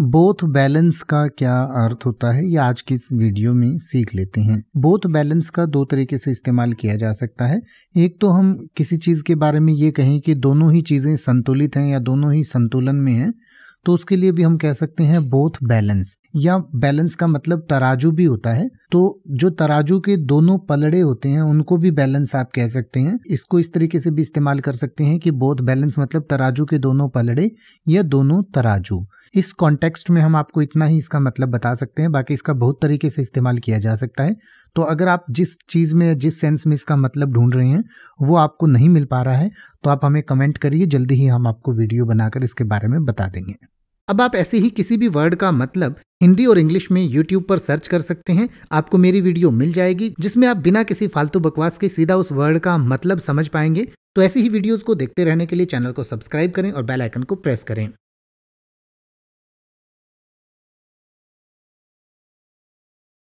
both balance का क्या अर्थ होता है ये आज की इस वीडियो में सीख लेते हैं बोथ बैलेंस का दो तरीके से इस्तेमाल किया जा सकता है एक तो हम किसी चीज़ के बारे में ये कहें कि दोनों ही चीज़ें संतुलित हैं या दोनों ही संतुलन में हैं तो उसके लिए भी हम कह सकते हैं बोथ बैलेंस या बैलेंस का मतलब तराजू भी होता है तो जो तराजू के दोनों पलड़े होते हैं उनको भी बैलेंस आप कह सकते हैं इसको इस तरीके से भी इस्तेमाल कर सकते हैं कि बोथ बैलेंस मतलब तराजू के दोनों पलड़े या दोनों तराजू इस कॉन्टेक्स्ट में हम आपको इतना ही इसका मतलब बता सकते हैं बाकी इसका बहुत तरीके से इस्तेमाल किया जा सकता है तो अगर आप जिस चीज़ में जिस सेंस में इसका मतलब ढूंढ रहे हैं वो आपको नहीं मिल पा रहा है तो आप हमें कमेंट करिए जल्दी ही हम आपको वीडियो बनाकर इसके बारे में बता देंगे अब आप ऐसे ही किसी भी वर्ड का मतलब हिंदी और इंग्लिश में यूट्यूब पर सर्च कर सकते हैं आपको मेरी वीडियो मिल जाएगी जिसमें आप बिना किसी फालतू बकवास के सीधा उस वर्ड का मतलब समझ पाएंगे तो ऐसी ही वीडियोस को देखते रहने के लिए चैनल को सब्सक्राइब करें और बेल आइकन को प्रेस करें